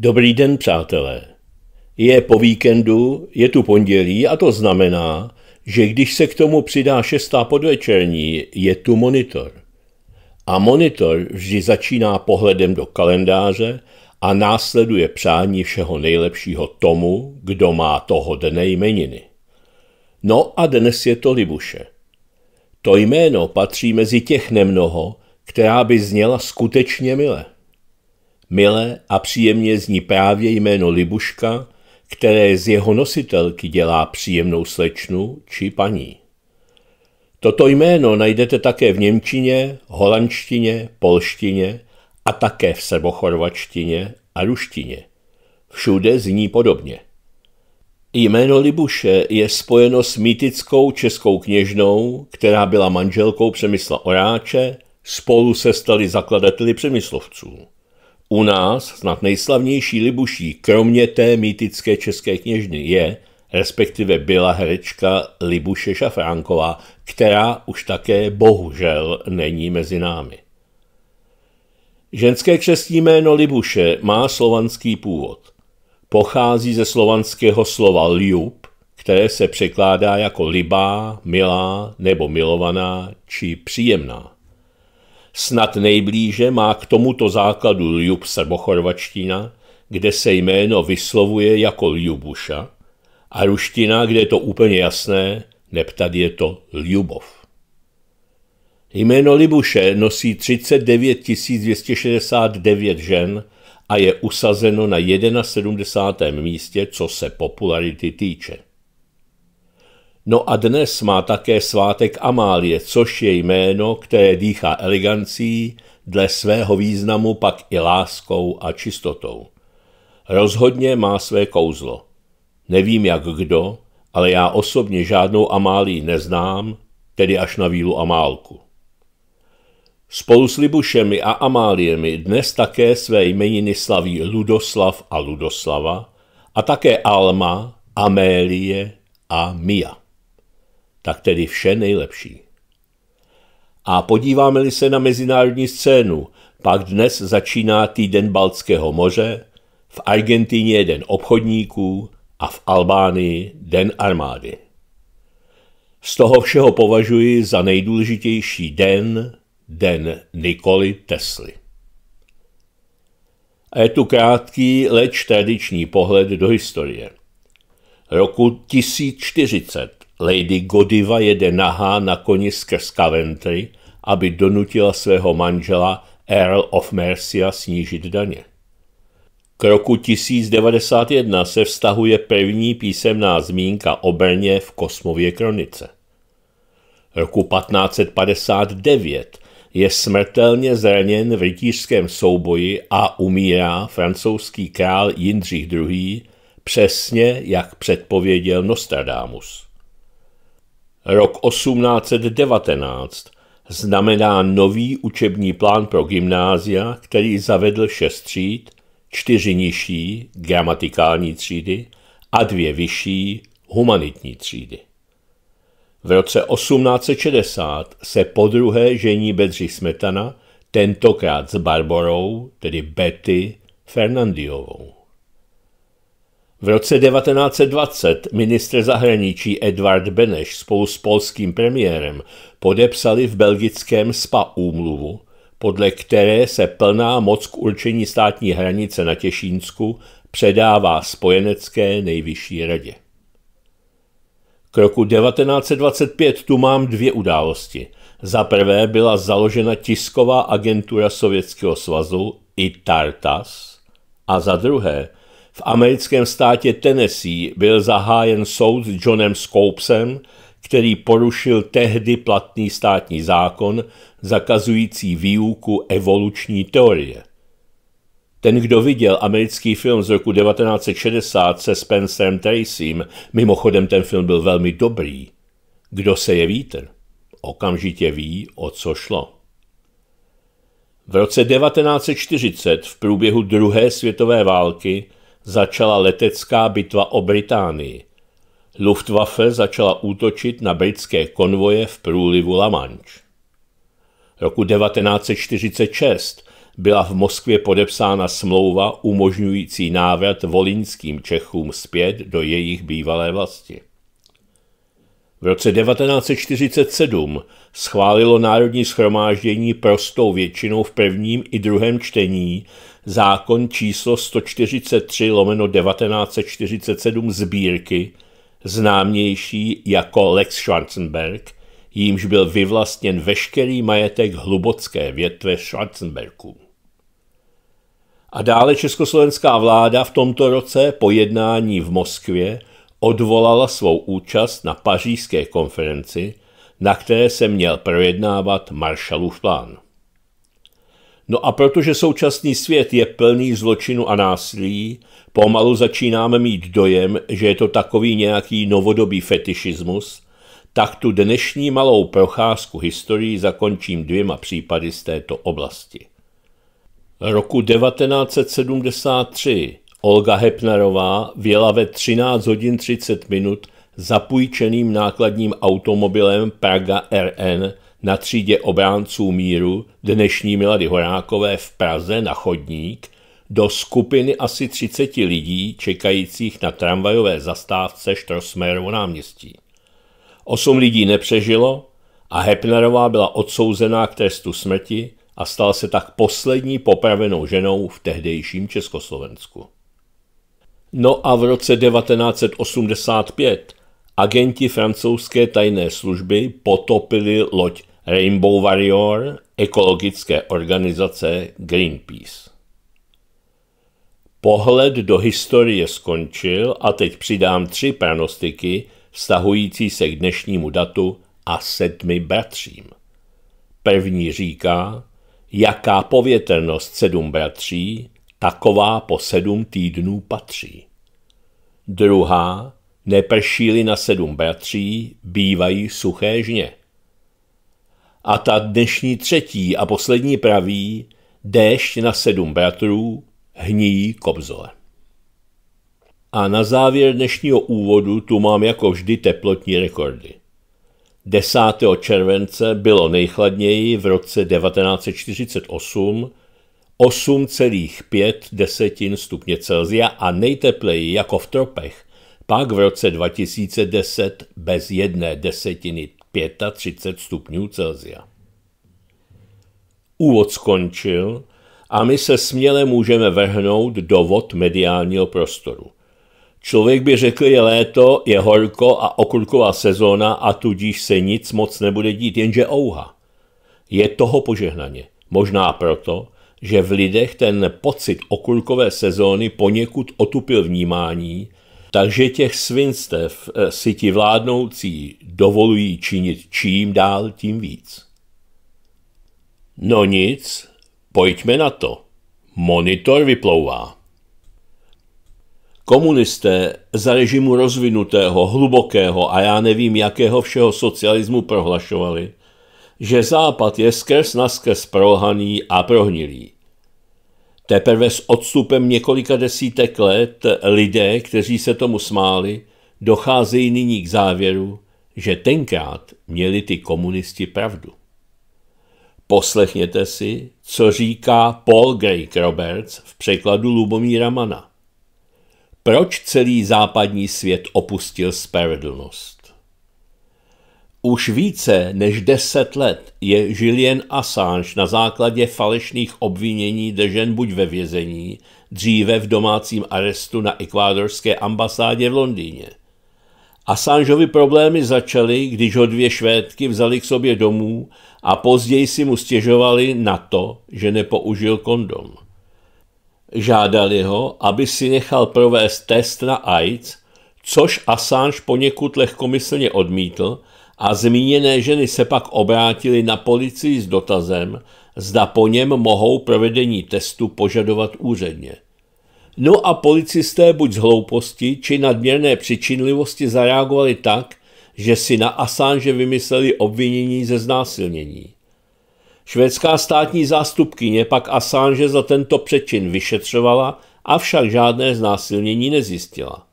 Dobrý den, přátelé. Je po víkendu, je tu pondělí a to znamená, že když se k tomu přidá šestá podvečerní, je tu monitor. A monitor vždy začíná pohledem do kalendáře a následuje přání všeho nejlepšího tomu, kdo má toho dne jmeniny. No a dnes je to Libuše. To jméno patří mezi těch nemnoho, která by zněla skutečně mile. Milé a příjemně zní právě jméno Libuška, které z jeho nositelky dělá příjemnou slečnu či paní. Toto jméno najdete také v Němčině, holandštině, polštině a také v srbochorvačtině a ruštině. Všude zní podobně. Jméno Libuše je spojeno s mýtickou českou kněžnou, která byla manželkou Přemysla Oráče, spolu se stali zakladateli Přemyslovců. U nás snad nejslavnější libuší, kromě té mýtické české kněžny, je, respektive byla herečka Libuše Šafránková, která už také bohužel není mezi námi. Ženské křestní jméno Libuše má slovanský původ. Pochází ze slovanského slova ljub, které se překládá jako libá, milá nebo milovaná či příjemná. Snad nejblíže má k tomuto základu Ljub srbochorvačtina, kde se jméno vyslovuje jako Ljubuša, a ruština, kde je to úplně jasné, neptad je to Ljubov. Jméno Libuše nosí 39 269 žen a je usazeno na 71. místě, co se popularity týče. No a dnes má také svátek Amálie, což je jméno, které dýchá elegancí, dle svého významu pak i láskou a čistotou. Rozhodně má své kouzlo. Nevím jak kdo, ale já osobně žádnou Amálii neznám, tedy až na vílu Amálku. Spolu s Libušemi a Amáliemi dnes také své jmeniny slaví Ludoslav a Ludoslava a také Alma, Amélie a Mia tak tedy vše nejlepší. A podíváme-li se na mezinárodní scénu, pak dnes začíná týden Baltského moře, v Argentíně den obchodníků a v Albánii den armády. Z toho všeho považuji za nejdůležitější den, den Nikoli Tesly. A je tu krátký, leč tradiční pohled do historie. Roku 1040 Lady Godiva jede nahá na koni skrz Coventry, aby donutila svého manžela Earl of Mercia snížit daně. K roku 1091 se vztahuje první písemná zmínka o Brně v Kosmově kronice. Roku 1559 je smrtelně zraněn v rytířském souboji a umírá francouzský král Jindřich II. přesně jak předpověděl Nostradamus. Rok 1819 znamená nový učební plán pro gymnázia, který zavedl šest tříd, čtyři nižší gramatikální třídy a dvě vyšší humanitní třídy. V roce 1860 se podruhé žení Bedřich Smetana, tentokrát s Barborou, tedy Betty Fernandiovou. V roce 1920 ministr zahraničí Edvard Beneš spolu s polským premiérem podepsali v belgickém SPA úmluvu, podle které se plná moc k určení státní hranice na Těšínsku předává spojenecké nejvyšší radě. K roku 1925 tu mám dvě události. Za prvé byla založena tisková agentura Sovětského svazu i Tartas a za druhé v americkém státě Tennessee byl zahájen soud s Johnem Scopesem, který porušil tehdy platný státní zákon zakazující výuku evoluční teorie. Ten, kdo viděl americký film z roku 1960 se Spencerem Tracym, mimochodem ten film byl velmi dobrý, kdo se je vítr, okamžitě ví, o co šlo. V roce 1940 v průběhu druhé světové války začala letecká bitva o Británii. Luftwaffe začala útočit na britské konvoje v průlivu La Manche. Roku 1946 byla v Moskvě podepsána smlouva umožňující návrat volinským Čechům zpět do jejich bývalé vlasti. V roce 1947 schválilo Národní schromáždění prostou většinou v prvním i druhém čtení zákon číslo 143 lomeno 1947 sbírky, známější jako Lex Schwarzenberg, jímž byl vyvlastněn veškerý majetek hlubocké větve Schwarzenbergů. A dále československá vláda v tomto roce po jednání v Moskvě odvolala svou účast na pařížské konferenci, na které se měl projednávat Marshallův plán. No a protože současný svět je plný zločinu a násilí, pomalu začínáme mít dojem, že je to takový nějaký novodobý fetišismus, tak tu dnešní malou procházku historií zakončím dvěma případy z této oblasti. Roku 1973 Olga Hepnerová vjela ve 13 hodin 30 minut zapůjčeným nákladním automobilem Praga RN na třídě obránců míru dnešní Milady Horákové v Praze na chodník do skupiny asi 30 lidí čekajících na tramvajové zastávce Štrosmerovo náměstí. Osm lidí nepřežilo a Hepnerová byla odsouzená k trestu smrti a stala se tak poslední popravenou ženou v tehdejším Československu. No a v roce 1985 agenti francouzské tajné služby potopili loď Rainbow Warrior, ekologické organizace Greenpeace. Pohled do historie skončil a teď přidám tři pranostiky vztahující se k dnešnímu datu a sedmi bratřím. První říká, jaká povětrnost sedm bratří, taková po sedm týdnů patří. Druhá, nepršíli na sedm bratří, bývají suché žně. A ta dnešní třetí a poslední praví déšť na sedm bratrů, hníjí kobzole. A na závěr dnešního úvodu tu mám jako vždy teplotní rekordy. 10. července bylo nejchladněji v roce 1948 8,5 desetin stupně Celzia a nejtepleji jako v tropech pak v roce 2010 bez jedné desetiny 35 stupňů Celsia. Úvod skončil a my se směle můžeme vrhnout do vod mediálního prostoru. Člověk by řekl, je léto, je horko a okurková sezóna a tudíž se nic moc nebude dít, jenže ouha. Je toho požehnaně. Možná proto, že v lidech ten pocit okurkové sezóny poněkud otupil vnímání takže těch svinstev eh, si ti vládnoucí dovolují činit čím dál tím víc. No nic, pojďme na to. Monitor vyplouvá. Komunisté za režimu rozvinutého, hlubokého a já nevím jakého všeho socialismu prohlašovali, že Západ je skrz naskrz prohaný a prohnilý Teprve s odstupem několika desítek let lidé, kteří se tomu smáli, docházejí nyní k závěru, že tenkrát měli ty komunisti pravdu. Poslechněte si, co říká Paul Greg Roberts v překladu Lubomíra Mana. Proč celý západní svět opustil spravedlnost? Už více než deset let je Julian Assange na základě falešných obvinění držen buď ve vězení, dříve v domácím arestu na ekvádorské ambasádě v Londýně. Assangeovi problémy začaly, když ho dvě švédky vzali k sobě domů a později si mu stěžovali na to, že nepoužil kondom. Žádali ho, aby si nechal provést test na AIDS, což Assange poněkud lehkomyslně odmítl a zmíněné ženy se pak obrátily na policii s dotazem, zda po něm mohou provedení testu požadovat úředně. No a policisté buď z hlouposti či nadměrné přičinlivosti zareagovali tak, že si na Assange vymysleli obvinění ze znásilnění. Švédská státní zástupkyně pak Assange za tento přečin vyšetřovala, avšak žádné znásilnění nezjistila.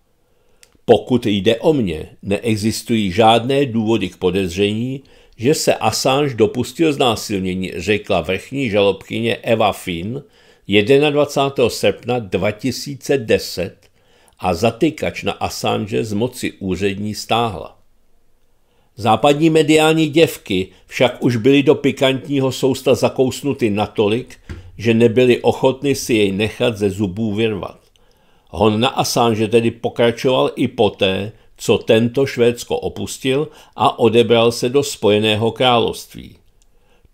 Pokud jde o mě, neexistují žádné důvody k podezření, že se Assange dopustil znásilnění, řekla vrchní žalobkyně Eva Finn 21. srpna 2010 a zatykač na Assange z moci úřední stáhla. Západní mediální děvky však už byly do pikantního sousta zakousnuty natolik, že nebyly ochotny si jej nechat ze zubů vyrvat. Hon na Assange tedy pokračoval i poté, co tento Švédsko opustil a odebral se do Spojeného království.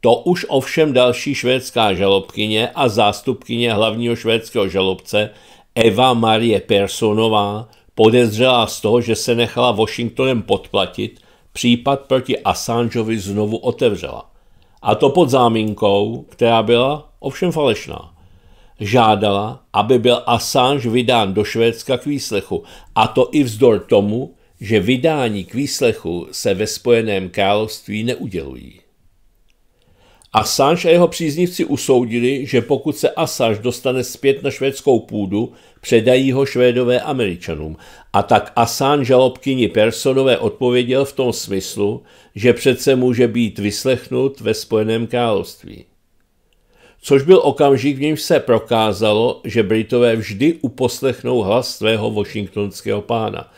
To už ovšem další švédská žalobkyně a zástupkyně hlavního švédského žalobce Eva Marie Personová podezřela z toho, že se nechala Washingtonem podplatit, případ proti Assangeovi znovu otevřela. A to pod záminkou, která byla ovšem falešná žádala, aby byl Assange vydán do Švédska k výslechu, a to i vzdor tomu, že vydání k výslechu se ve Spojeném království neudělují. Assange a jeho příznivci usoudili, že pokud se Assange dostane zpět na švédskou půdu, předají ho švédové američanům. A tak Assange žalobkyni Personové odpověděl v tom smyslu, že přece může být vyslechnut ve Spojeném království což byl okamžik, v němž se prokázalo, že Britové vždy uposlechnou hlas svého washingtonského pána.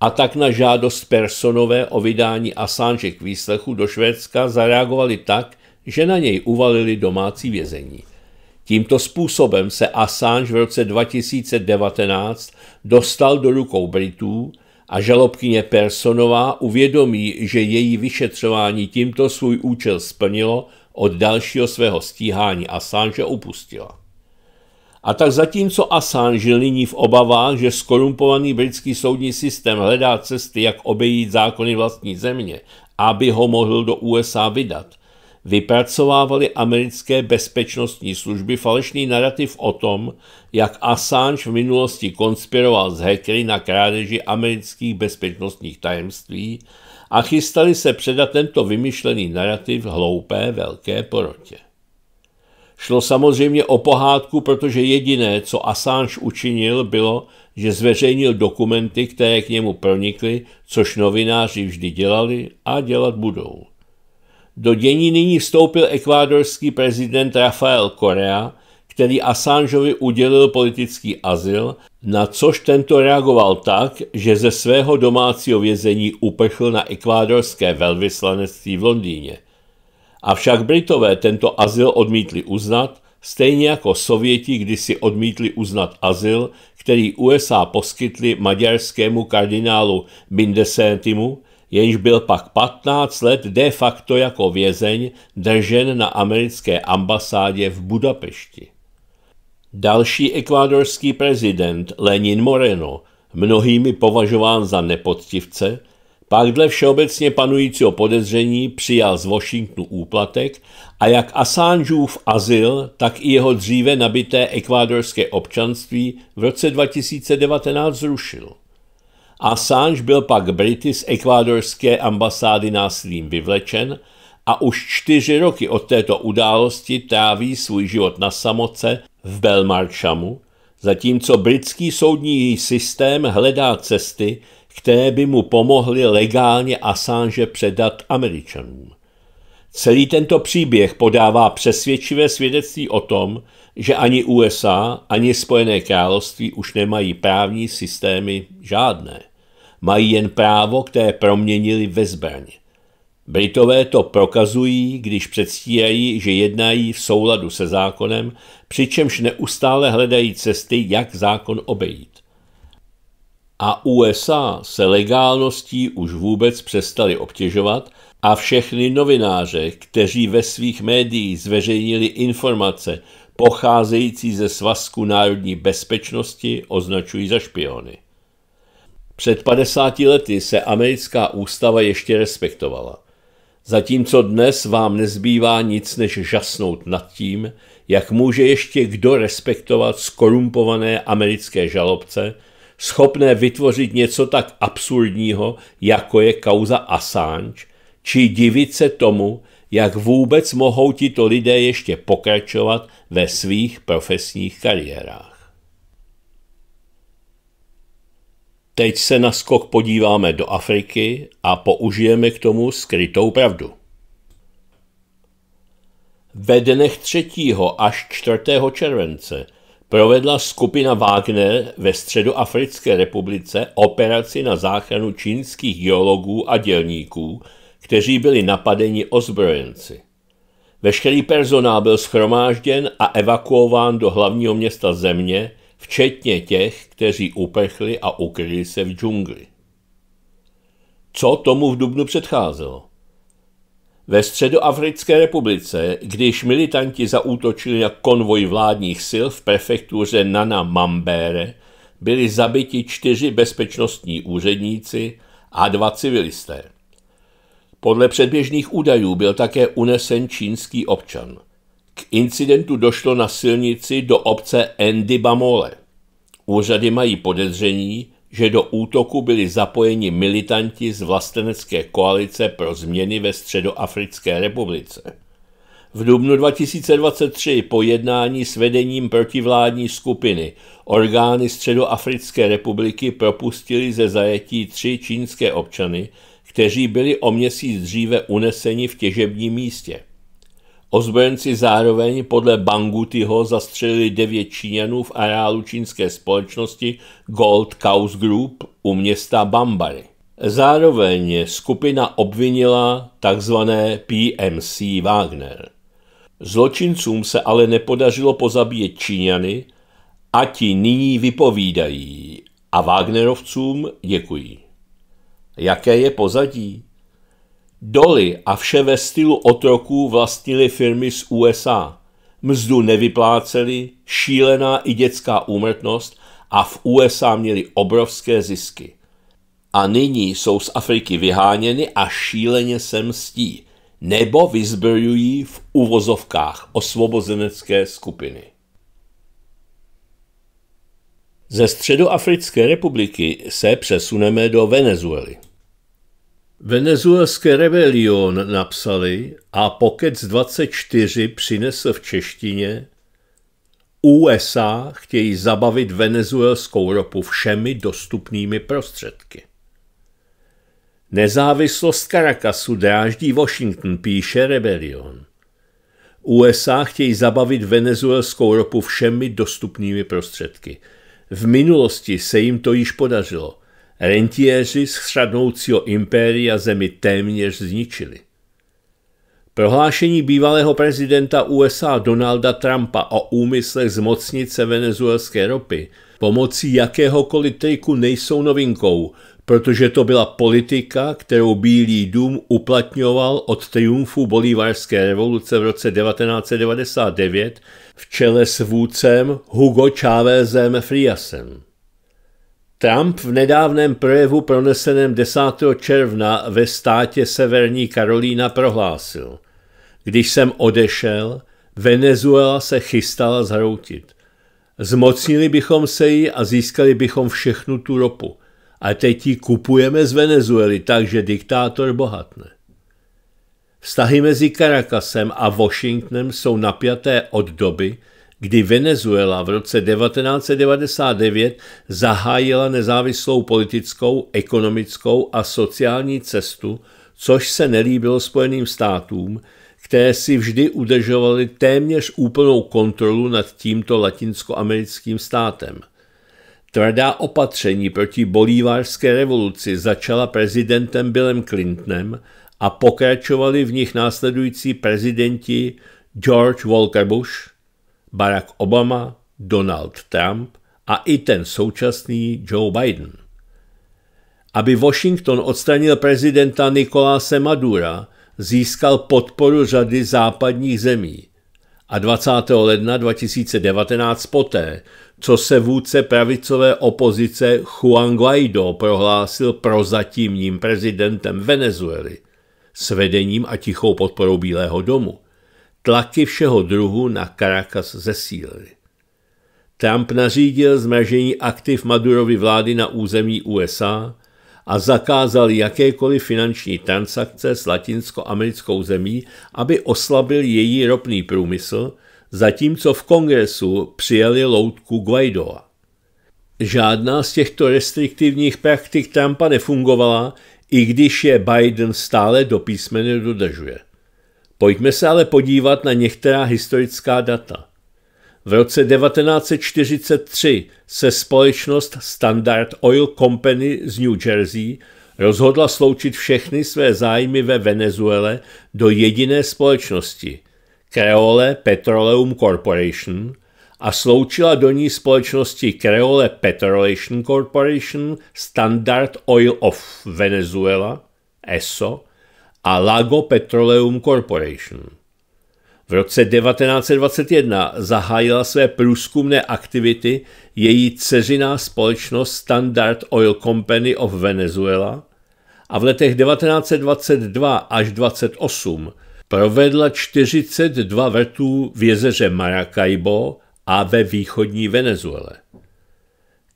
A tak na žádost Personové o vydání Assange k výslechu do Švédska zareagovali tak, že na něj uvalili domácí vězení. Tímto způsobem se Assange v roce 2019 dostal do rukou Britů a žalobkyně Personová uvědomí, že její vyšetřování tímto svůj účel splnilo, od dalšího svého stíhání Assange upustila. A tak zatímco Assange nyní v obavách, že skorumpovaný britský soudní systém hledá cesty, jak obejít zákony vlastní země, aby ho mohl do USA vydat, vypracovávali americké bezpečnostní služby falešný narrativ o tom, jak Assange v minulosti konspiroval s hackery na krádeži amerických bezpečnostních tajemství a chystali se předat tento vymyšlený narrativ hloupé velké porotě. Šlo samozřejmě o pohádku, protože jediné, co Assange učinil, bylo, že zveřejnil dokumenty, které k němu pronikly, což novináři vždy dělali a dělat budou. Do dění nyní vstoupil ekvádorský prezident Rafael Correa, který Assangeovi udělil politický azyl na což tento reagoval tak, že ze svého domácího vězení uprchl na ekvádorské velvyslanectví v Londýně. Avšak Britové tento azyl odmítli uznat, stejně jako Sověti kdysi odmítli uznat azyl, který USA poskytli maďarskému kardinálu Bindesentimu, jenž byl pak 15 let de facto jako vězeň držen na americké ambasádě v Budapešti. Další ekvádorský prezident Lenin Moreno, mnohými považován za nepoctivce, pak dle všeobecně panujícího podezření přijal z Washingtonu úplatek a jak Assangeův azyl, tak i jeho dříve nabité ekvádorské občanství v roce 2019 zrušil. Assange byl pak Brity z ekvádorské ambasády násilím vyvlečen a už čtyři roky od této události tráví svůj život na samoce v Belmarchamu, zatímco britský soudní systém hledá cesty, které by mu pomohly legálně Assange předat Američanům. Celý tento příběh podává přesvědčivé svědectví o tom, že ani USA, ani Spojené království už nemají právní systémy žádné. Mají jen právo, které proměnili ve zbraně. Britové to prokazují, když předstírají, že jednají v souladu se zákonem, přičemž neustále hledají cesty, jak zákon obejít. A USA se legálností už vůbec přestali obtěžovat a všechny novináře, kteří ve svých médiích zveřejnili informace pocházející ze Svazku národní bezpečnosti, označují za špiony. Před 50 lety se americká ústava ještě respektovala. Zatímco dnes vám nezbývá nic, než žasnout nad tím, jak může ještě kdo respektovat skorumpované americké žalobce, schopné vytvořit něco tak absurdního, jako je kauza Assange, či divit se tomu, jak vůbec mohou tito lidé ještě pokračovat ve svých profesních kariérách. Teď se na skok podíváme do Afriky a použijeme k tomu skrytou pravdu. Ve dnech 3. až 4. července provedla skupina Wagner ve středu Africké republice operaci na záchranu čínských geologů a dělníků, kteří byli napadeni ozbrojenci. Veškerý personál byl schromážděn a evakuován do hlavního města země, včetně těch, kteří upechli a ukryli se v džungli. Co tomu v Dubnu předcházelo? Ve Středoafrické republice, když militanti zaútočili na konvoj vládních sil v prefektuře Nana Mambere, byli zabiti čtyři bezpečnostní úředníci a dva civilisté. Podle předběžných údajů byl také unesen čínský občan. K incidentu došlo na silnici do obce Bamole. Úřady mají podezření, že do útoku byli zapojeni militanti z vlastenecké koalice pro změny ve Středoafrické republice. V dubnu 2023 po jednání s vedením protivládní skupiny orgány Středoafrické republiky propustili ze zajetí tři čínské občany, kteří byli o měsíc dříve uneseni v těžebním místě. Ozbrojenci zároveň podle Bangutyho zastřelili devět Číňanů v areálu čínské společnosti Gold Cows Group u města Bambary. Zároveň skupina obvinila tzv. PMC Wagner. Zločincům se ale nepodařilo pozabíjet Číňany a ti nyní vypovídají a Wagnerovcům děkují. Jaké je pozadí? Doly a vše ve stylu otroků vlastnily firmy z USA. Mzdu nevypláceli, šílená i dětská úmrtnost a v USA měli obrovské zisky. A nyní jsou z Afriky vyháněny a šíleně se mstí, nebo vyzbrojují v uvozovkách osvobozenecké skupiny. Ze Středoafrické republiky se přesuneme do Venezuely. Venezuelské rebelion napsali a Pokec 24 přinesl v češtině USA chtějí zabavit venezuelskou ropu všemi dostupnými prostředky. Nezávislost Caracasu dráždí Washington, píše rebelion. USA chtějí zabavit venezuelskou ropu všemi dostupnými prostředky. V minulosti se jim to již podařilo – Rentieři z chřadnoucího impéria zemi téměř zničili. Prohlášení bývalého prezidenta USA Donalda Trumpa o úmyslech zmocnit se venezuelské ropy pomocí jakéhokoliv triku nejsou novinkou, protože to byla politika, kterou Bílý dům uplatňoval od triumfu bolívarské revoluce v roce 1999 v čele s vůdcem Hugo Chávezem Friasem. Trump v nedávném projevu proneseném 10. června ve státě Severní Karolína prohlásil. Když jsem odešel, Venezuela se chystala zhroutit. Zmocnili bychom se jí a získali bychom všechnu tu ropu. A teď ji kupujeme z Venezuely, takže diktátor bohatne. Vztahy mezi Caracasem a Washingtonem jsou napjaté od doby, kdy Venezuela v roce 1999 zahájila nezávislou politickou, ekonomickou a sociální cestu, což se nelíbilo Spojeným státům, které si vždy udržovaly téměř úplnou kontrolu nad tímto latinskoamerickým státem. Tvrdá opatření proti bolívářské revoluci začala prezidentem Billem Clintonem a pokračovali v nich následující prezidenti George Walker Bush, Barack Obama, Donald Trump a i ten současný Joe Biden. Aby Washington odstranil prezidenta Nikoláse Madura, získal podporu řady západních zemí. A 20. ledna 2019 poté, co se vůdce pravicové opozice Juan Guaido prohlásil prozatímním prezidentem Venezuely s vedením a tichou podporou Bílého domu, Tlaky všeho druhu na Caracas zesílily. Trump nařídil zmražení aktiv Madurovy vlády na území USA a zakázal jakékoliv finanční transakce s latinskoamerickou zemí, aby oslabil její ropný průmysl, zatímco v kongresu přijeli loutku Guaidoa. Žádná z těchto restriktivních praktik Trumpa nefungovala, i když je Biden stále do písmene dodržuje. Pojďme se ale podívat na některá historická data. V roce 1943 se společnost Standard Oil Company z New Jersey rozhodla sloučit všechny své zájmy ve Venezuele do jediné společnosti Creole Petroleum Corporation a sloučila do ní společnosti Creole Petrolation Corporation Standard Oil of Venezuela ESO a Lago Petroleum Corporation. V roce 1921 zahájila své průzkumné aktivity její dceřiná společnost Standard Oil Company of Venezuela a v letech 1922 až 1928 provedla 42 vrtů v jezeře Maracaibo a ve východní Venezuele.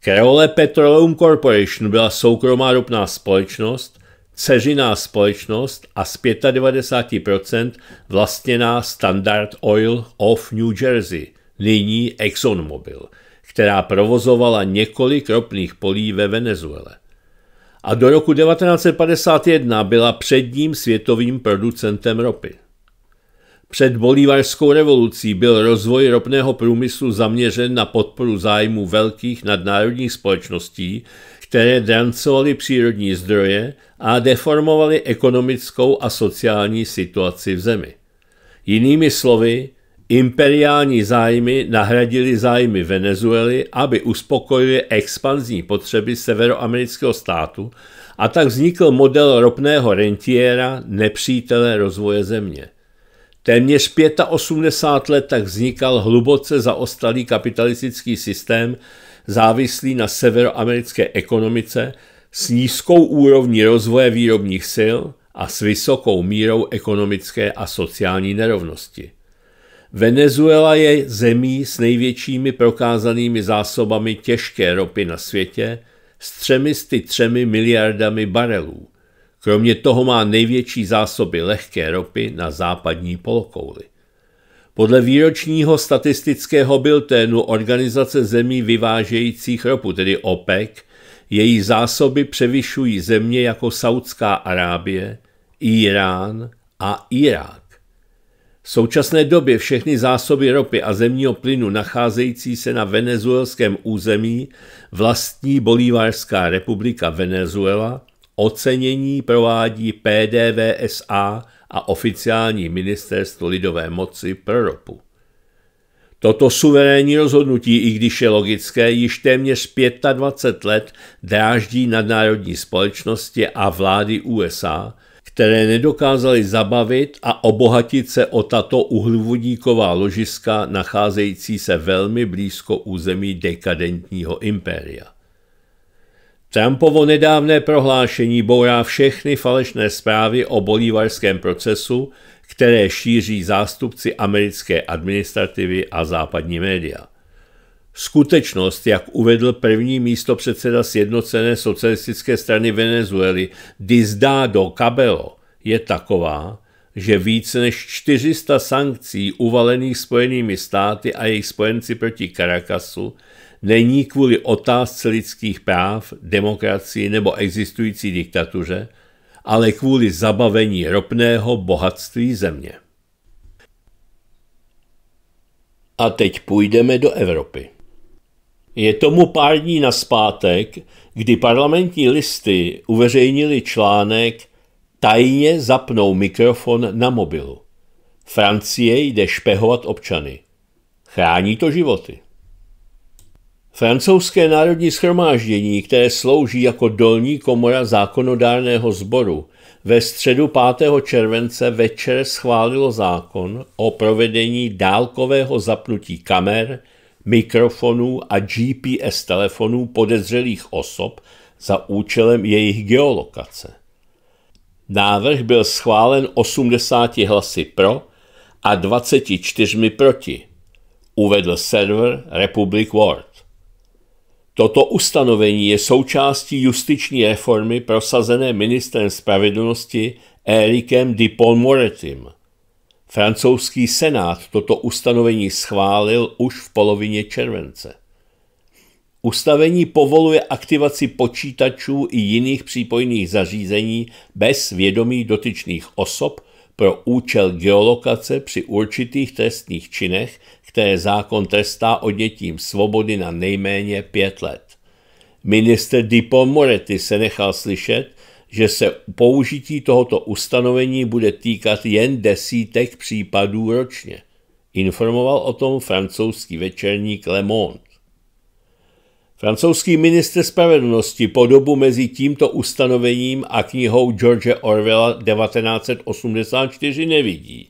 Creole Petroleum Corporation byla soukromá ropná společnost, ceřiná společnost a z 95% vlastněná Standard Oil of New Jersey, nyní ExxonMobil, která provozovala několik ropných polí ve Venezuele. A do roku 1951 byla předním světovým producentem ropy. Před bolívarskou revolucí byl rozvoj ropného průmyslu zaměřen na podporu zájmu velkých nadnárodních společností, které drancovaly přírodní zdroje a deformovaly ekonomickou a sociální situaci v zemi. Jinými slovy, imperiální zájmy nahradily zájmy Venezuely, aby uspokojily expanzní potřeby severoamerického státu a tak vznikl model ropného rentiera, nepřítele rozvoje země. Téměř 85 let tak vznikal hluboce zaostalý kapitalistický systém, závislý na severoamerické ekonomice s nízkou úrovní rozvoje výrobních sil a s vysokou mírou ekonomické a sociální nerovnosti. Venezuela je zemí s největšími prokázanými zásobami těžké ropy na světě s třemi třemi miliardami barelů. Kromě toho má největší zásoby lehké ropy na západní polokouli. Podle výročního statistického bilténu Organizace zemí vyvážejících ropu, tedy OPEC, její zásoby převyšují země jako Saudská Arábie, Irán a Irák. V současné době všechny zásoby ropy a zemního plynu nacházející se na venezuelském území vlastní Bolívarská republika Venezuela ocenění provádí PDVSA a oficiální ministerstvo lidové moci proropu. Toto suverénní rozhodnutí, i když je logické, již téměř 25 let dráždí nadnárodní společnosti a vlády USA, které nedokázaly zabavit a obohatit se o tato uhluvodíková ložiska nacházející se velmi blízko území dekadentního impéria. Trumpovo nedávné prohlášení bourá všechny falešné zprávy o bolívarském procesu, které šíří zástupci americké administrativy a západní média. Skutečnost, jak uvedl první místo předseda Sjednocené socialistické strany Venezuely Dizdado Cabello, je taková, že více než 400 sankcí uvalených Spojenými státy a jejich spojenci proti Caracasu není kvůli otázce lidských práv, demokracii nebo existující diktatuře, ale kvůli zabavení ropného bohatství země. A teď půjdeme do Evropy. Je tomu pár dní na zpátek, kdy parlamentní listy uveřejnili článek Tajně zapnou mikrofon na mobilu. Francie jde špehovat občany. Chrání to životy. Francouzské národní schromáždění, které slouží jako dolní komora zákonodárného sboru, ve středu 5. července večer schválilo zákon o provedení dálkového zapnutí kamer, mikrofonů a GPS telefonů podezřelých osob za účelem jejich geolokace. Návrh byl schválen 80 hlasy pro a 24 proti, uvedl server Republic World. Toto ustanovení je součástí justiční reformy prosazené ministrem spravedlnosti Érikem de Moretim. Francouzský senát toto ustanovení schválil už v polovině července. Ustavení povoluje aktivaci počítačů i jiných přípojných zařízení bez vědomí dotyčných osob pro účel geolokace při určitých trestných činech, které zákon trestá odnětím svobody na nejméně pět let. Minister Dipo Moretti se nechal slyšet, že se použití tohoto ustanovení bude týkat jen desítek případů ročně. Informoval o tom francouzský večerník Le Monde. Francouzský ministr spravedlnosti po dobu mezi tímto ustanovením a knihou George Orwella 1984 nevidí.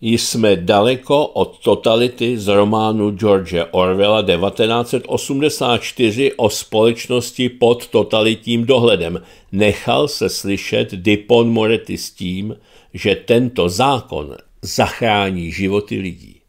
Jsme daleko od totality z románu George Orwella 1984 o společnosti pod totalitním dohledem. Nechal se slyšet Dipon Moretti s tím, že tento zákon zachrání životy lidí.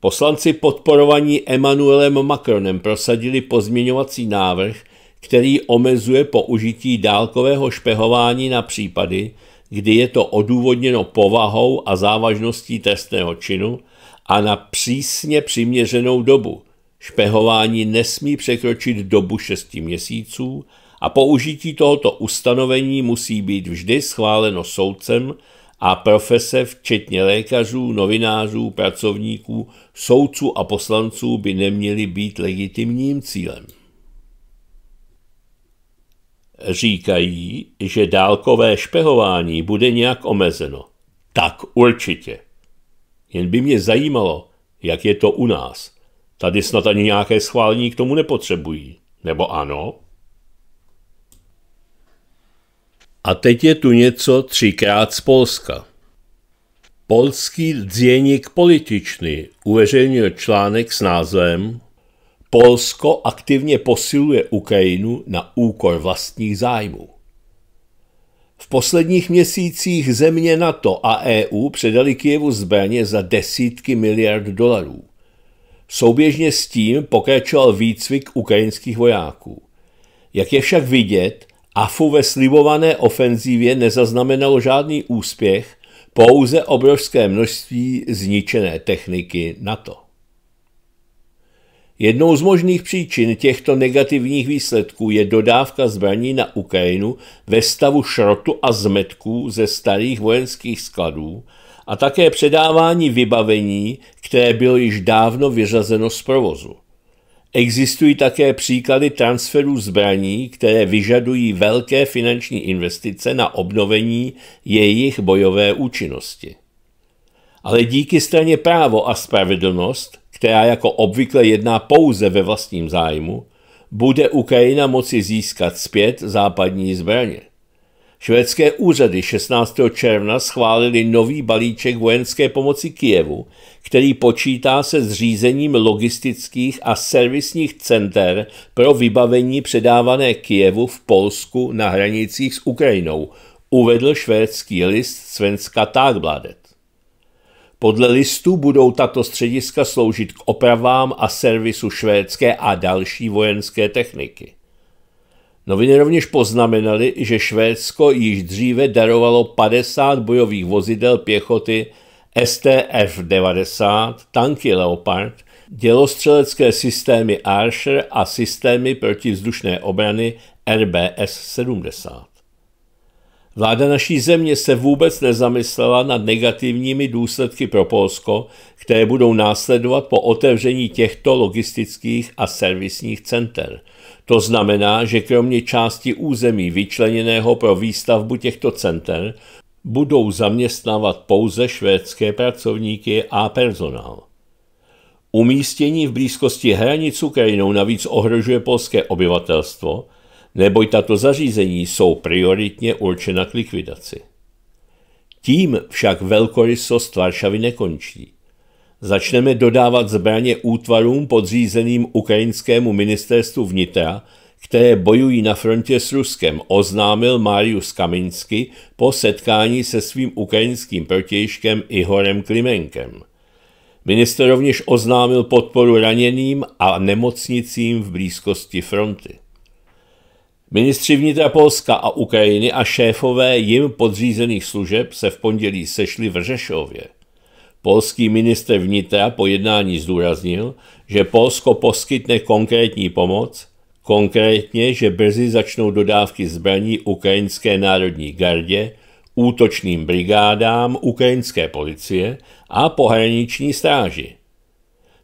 Poslanci podporovaní Emmanuelem Macronem prosadili pozměňovací návrh, který omezuje použití dálkového špehování na případy, kdy je to odůvodněno povahou a závažností trestného činu a na přísně přiměřenou dobu. Špehování nesmí překročit dobu 6 měsíců a použití tohoto ustanovení musí být vždy schváleno soudcem a profese, včetně lékařů, novinářů, pracovníků, soudců a poslanců, by neměly být legitimním cílem. Říkají, že dálkové špehování bude nějak omezeno. Tak určitě. Jen by mě zajímalo, jak je to u nás. Tady snad ani nějaké schválení k tomu nepotřebují. Nebo ano? A teď je tu něco třikrát z Polska. Polský děník političný uveřejnil článek s názvem Polsko aktivně posiluje Ukrajinu na úkor vlastních zájmů. V posledních měsících země NATO a EU předali Kijevu zbraně za desítky miliard dolarů. Souběžně s tím pokračoval výcvik ukrajinských vojáků. Jak je však vidět, AFU ve slibované ofenzívě nezaznamenalo žádný úspěch, pouze obrovské množství zničené techniky NATO. Jednou z možných příčin těchto negativních výsledků je dodávka zbraní na Ukrajinu ve stavu šrotu a zmetků ze starých vojenských skladů a také předávání vybavení, které bylo již dávno vyřazeno z provozu. Existují také příklady transferů zbraní, které vyžadují velké finanční investice na obnovení jejich bojové účinnosti. Ale díky straně právo a spravedlnost, která jako obvykle jedná pouze ve vlastním zájmu, bude Ukrajina moci získat zpět západní zbraně. Švédské úřady 16. června schválili nový balíček vojenské pomoci Kijevu, který počítá se zřízením logistických a servisních center pro vybavení předávané Kijevu v Polsku na hranicích s Ukrajinou, uvedl švédský list Svenska Tagbladet. Podle listu budou tato střediska sloužit k opravám a servisu švédské a další vojenské techniky. Noviny rovněž poznamenaly, že Švédsko již dříve darovalo 50 bojových vozidel pěchoty STF-90, tanky Leopard, dělostřelecké systémy Archer a systémy protivzdušné obrany RBS-70. Vláda naší země se vůbec nezamyslela nad negativními důsledky pro Polsko, které budou následovat po otevření těchto logistických a servisních center – to znamená, že kromě části území vyčleněného pro výstavbu těchto center budou zaměstnávat pouze švédské pracovníky a personál. Umístění v blízkosti hranic Ukrajinou navíc ohrožuje polské obyvatelstvo, neboť tato zařízení jsou prioritně určena k likvidaci. Tím však velkorysost Varšavy nekončí. Začneme dodávat zbraně útvarům podřízeným ukrajinskému ministerstvu vnitra, které bojují na frontě s Ruskem, oznámil Marius Kaminsky po setkání se svým ukrajinským protějškem Ihorem Klimenkem. Minister rovněž oznámil podporu raněným a nemocnicím v blízkosti fronty. Ministři vnitra Polska a Ukrajiny a šéfové jim podřízených služeb se v pondělí sešli v Řešově – Polský minister vnitra po jednání zdůraznil, že Polsko poskytne konkrétní pomoc, konkrétně, že brzy začnou dodávky zbraní ukrajinské národní gardě, útočným brigádám ukrajinské policie a pohraniční stráži.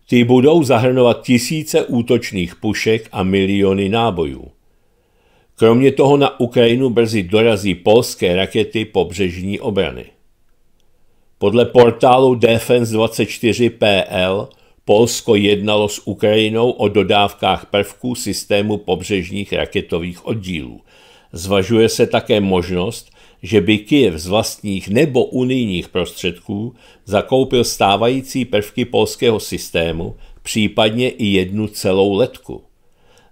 Ty budou zahrnovat tisíce útočných pušek a miliony nábojů. Kromě toho na Ukrajinu brzy dorazí polské rakety pobřežní obrany. Podle portálu Defense24.pl Polsko jednalo s Ukrajinou o dodávkách prvků systému pobřežních raketových oddílů. Zvažuje se také možnost, že by Kyjev z vlastních nebo unijních prostředků zakoupil stávající prvky polského systému, případně i jednu celou letku.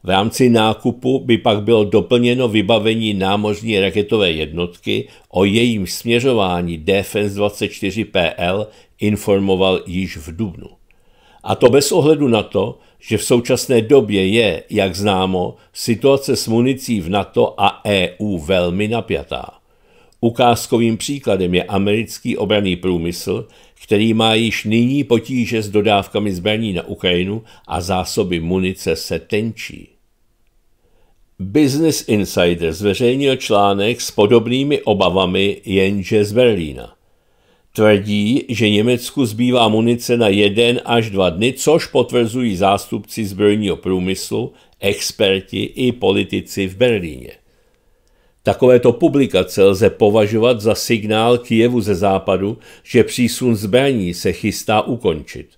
V rámci nákupu by pak bylo doplněno vybavení námořní raketové jednotky, o jejím směřování Defense 24 PL informoval již v Dubnu. A to bez ohledu na to, že v současné době je, jak známo, situace s municí v NATO a EU velmi napjatá. Ukázkovým příkladem je americký obraný průmysl, který má již nyní potíže s dodávkami zbraní na Ukrajinu a zásoby munice se tenčí. Business Insider zveřejnil článek s podobnými obavami, jenže z Berlína. Tvrdí, že Německu zbývá munice na jeden až dva dny, což potvrzují zástupci zbrojního průmyslu, experti i politici v Berlíně. Takovéto publikace lze považovat za signál Kijevu ze západu, že přísun zbraní se chystá ukončit –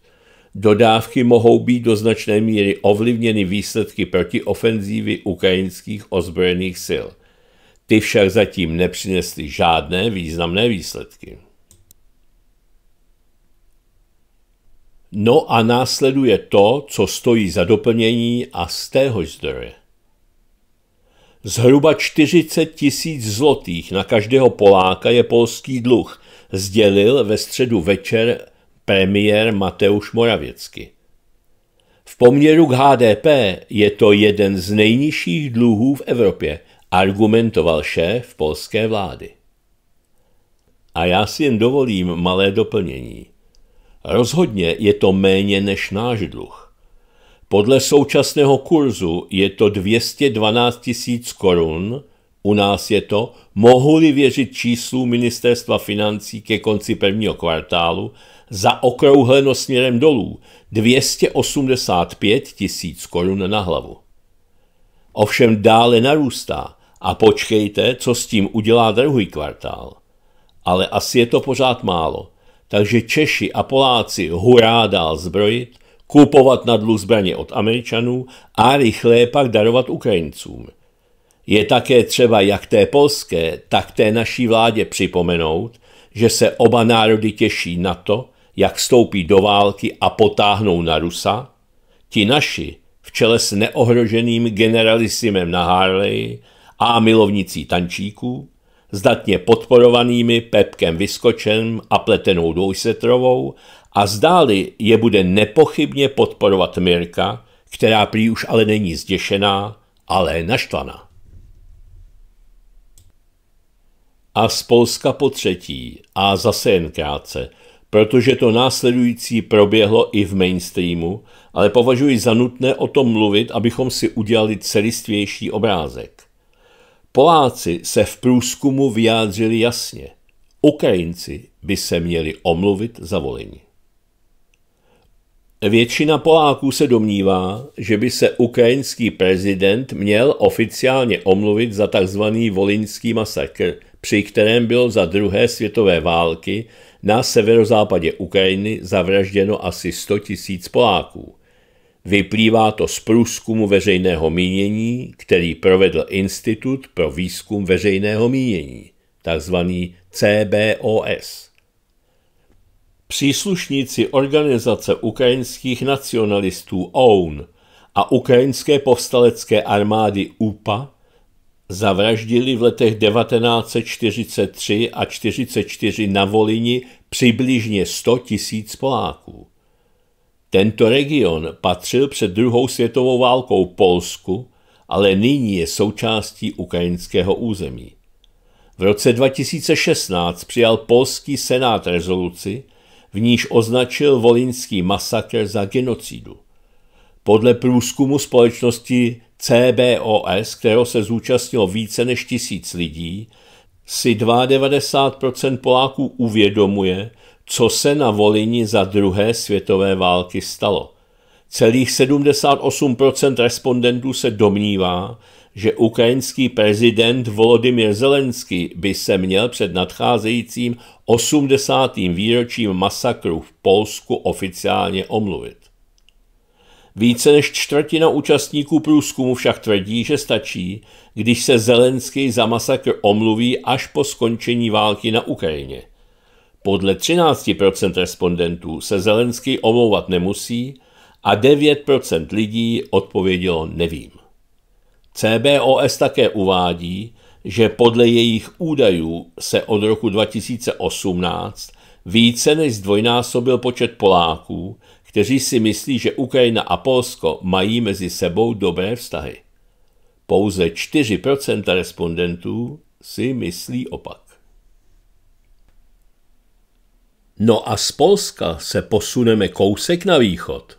Dodávky mohou být do značné míry ovlivněny výsledky protiofenzívy ukrajinských ozbrojených sil. Ty však zatím nepřinesly žádné významné výsledky. No a následuje to, co stojí za doplnění a z téhož zdroje. Zhruba 40 tisíc zlotých na každého Poláka je polský dluh, sdělil ve středu večer premiér Mateusz Moravěcky. V poměru k HDP je to jeden z nejnižších dluhů v Evropě, argumentoval šéf polské vlády. A já si jen dovolím malé doplnění. Rozhodně je to méně než náš dluh. Podle současného kurzu je to 212 tisíc korun, u nás je to, mohu-li věřit číslu ministerstva financí ke konci prvního kvartálu, zaokrouhleno směrem dolů 285 tisíc korun na hlavu. Ovšem dále narůstá a počkejte, co s tím udělá druhý kvartál. Ale asi je to pořád málo, takže Češi a Poláci hurá dál zbrojit, kupovat na dluh zbraně od Američanů a rychle je pak darovat Ukrajincům. Je také třeba jak té polské, tak té naší vládě připomenout, že se oba národy těší na to, jak vstoupí do války a potáhnou na Rusa, ti naši v čele s neohroženým generalisimem na Harley a milovnicí tančíků, zdatně podporovanými Pepkem Vyskočem a pletenou dvojsetrovou a zdáli je bude nepochybně podporovat Mirka, která prý už ale není zděšená, ale naštvaná. A z Polska po třetí, a zase jen krátce, protože to následující proběhlo i v mainstreamu, ale považuji za nutné o tom mluvit, abychom si udělali celistvější obrázek. Poláci se v průzkumu vyjádřili jasně. Ukrajinci by se měli omluvit za volení. Většina Poláků se domnívá, že by se ukrajinský prezident měl oficiálně omluvit za tzv. volinský masakr, při kterém bylo za druhé světové války na severozápadě Ukrajiny zavražděno asi 100 tisíc Poláků. Vyplývá to z průzkumu veřejného mínění, který provedl Institut pro výzkum veřejného mínění, takzvaný CBOS. Příslušníci organizace ukrajinských nacionalistů OUN a ukrajinské povstalecké armády UPA zavraždili v letech 1943 a 1944 na Volini přibližně 100 tisíc Poláků. Tento region patřil před druhou světovou válkou Polsku, ale nyní je součástí ukrajinského území. V roce 2016 přijal polský senát rezoluci, v níž označil volinský masakr za genocidu. Podle průzkumu společnosti CBOS, kterého se zúčastnilo více než tisíc lidí, si 92% Poláků uvědomuje, co se na Volini za druhé světové války stalo. Celých 78% respondentů se domnívá, že ukrajinský prezident Volodymyr Zelenský by se měl před nadcházejícím 80. výročím masakru v Polsku oficiálně omluvit. Více než čtvrtina účastníků průzkumu však tvrdí, že stačí, když se Zelenský za masakr omluví až po skončení války na Ukrajině. Podle 13% respondentů se Zelenský omlouvat nemusí a 9% lidí odpovědělo nevím. CBOS také uvádí, že podle jejich údajů se od roku 2018 více než zdvojnásobil počet Poláků, kteří si myslí, že Ukrajina a Polsko mají mezi sebou dobré vztahy. Pouze 4% respondentů si myslí opak. No a z Polska se posuneme kousek na východ.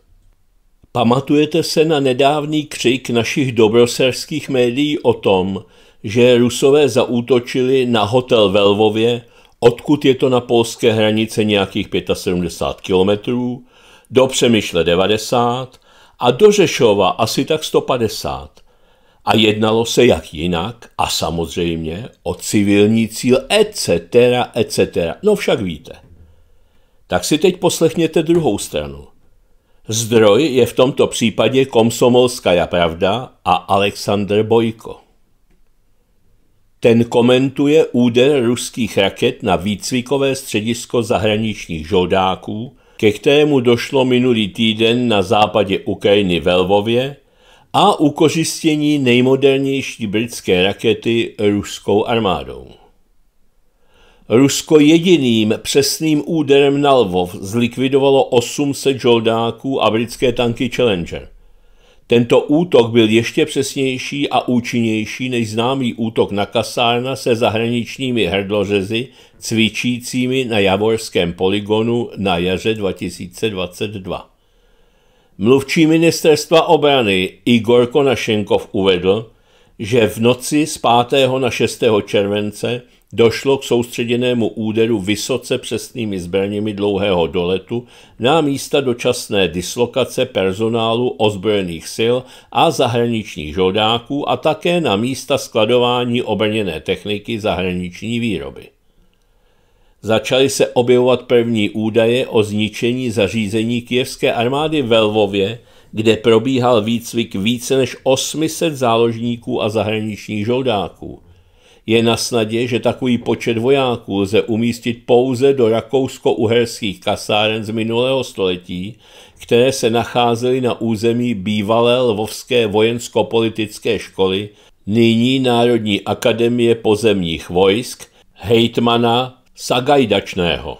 Pamatujete se na nedávný křik našich dobroserských médií o tom, že Rusové zaútočili na hotel ve Lvově, odkud je to na polské hranice nějakých 75 kilometrů, do Přemýšle 90 a do Řešova asi tak 150. A jednalo se jak jinak a samozřejmě o civilní cíl etc. etc. No však víte. Tak si teď poslechněte druhou stranu. Zdroj je v tomto případě Komsomolská pravda a Aleksandr Bojko. Ten komentuje úder ruských raket na výcvikové středisko zahraničních žoldáků ke kterému došlo minulý týden na západě Ukrajiny ve Lvově a ukořistění nejmodernější britské rakety ruskou armádou. Rusko jediným přesným úderem na Lvov zlikvidovalo 800 žoldáků a britské tanky Challenger. Tento útok byl ještě přesnější a účinnější než známý útok na kasárna se zahraničními hrdlořezy cvičícími na Javorském poligonu na jaře 2022. Mluvčí ministerstva obrany Igor Konašenkov uvedl, že v noci z 5. na 6. července došlo k soustředěnému úderu vysoce přesnými zbraněmi dlouhého doletu na místa dočasné dislokace personálu ozbrojených sil a zahraničních žoldáků a také na místa skladování obrněné techniky zahraniční výroby. Začaly se objevovat první údaje o zničení zařízení kijevské armády ve Lvově, kde probíhal výcvik více než 800 záložníků a zahraničních žoldáků – je na snadě, že takový počet vojáků lze umístit pouze do rakousko-uherských kasáren z minulého století, které se nacházely na území bývalé Lvovské vojensko-politické školy, nyní Národní akademie pozemních vojsk, hejtmana Sagajdačného.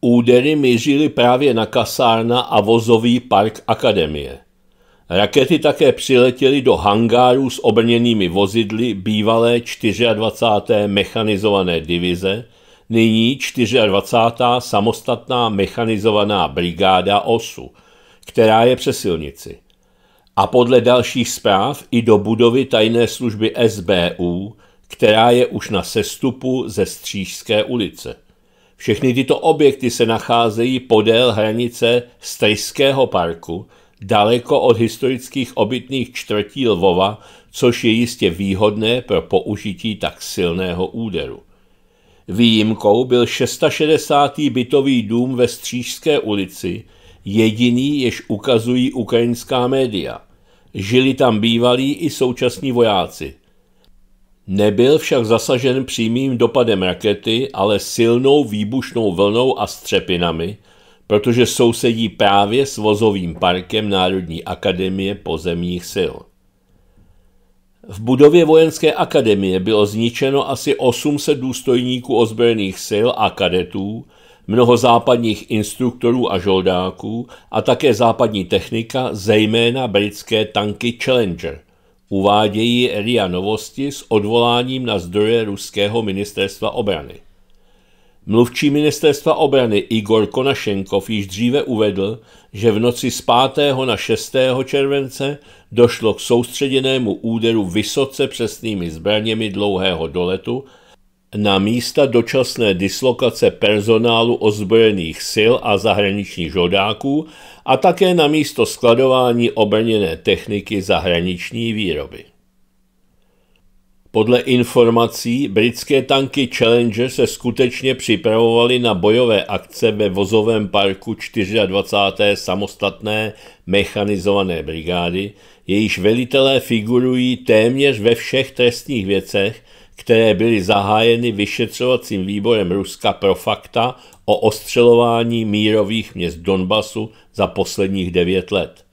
Údery mířily právě na kasárna a vozový park akademie. Rakety také přiletěly do hangáru s obrněnými vozidly bývalé 24. mechanizované divize, nyní 24. samostatná mechanizovaná brigáda OSU, která je přes A podle dalších zpráv i do budovy tajné služby SBU, která je už na sestupu ze Střížské ulice. Všechny tyto objekty se nacházejí podél hranice Strejského parku, daleko od historických obytných čtvrtí Lvova, což je jistě výhodné pro použití tak silného úderu. Výjimkou byl 660. bytový dům ve Střížské ulici, jediný, jež ukazují ukrajinská média. Žili tam bývalí i současní vojáci. Nebyl však zasažen přímým dopadem rakety, ale silnou výbušnou vlnou a střepinami – protože sousedí právě s vozovým parkem Národní akademie pozemních sil. V budově vojenské akademie bylo zničeno asi 800 důstojníků ozbrojených sil a kadetů, mnoho západních instruktorů a žoldáků a také západní technika, zejména britské tanky Challenger. Uvádějí RIA novosti s odvoláním na zdroje ruského ministerstva obrany. Mluvčí ministerstva obrany Igor Konašenkov již dříve uvedl, že v noci z 5. na 6. července došlo k soustředěnému úderu vysoce přesnými zbraněmi dlouhého doletu na místa dočasné dislokace personálu ozbrojených sil a zahraničních žodáků a také na místo skladování obrněné techniky zahraniční výroby. Podle informací britské tanky Challenger se skutečně připravovaly na bojové akce ve vozovém parku 24. samostatné mechanizované brigády, jejíž velitelé figurují téměř ve všech trestních věcech, které byly zahájeny vyšetřovacím výborem Ruska pro fakta o ostřelování mírových měst Donbasu za posledních devět let.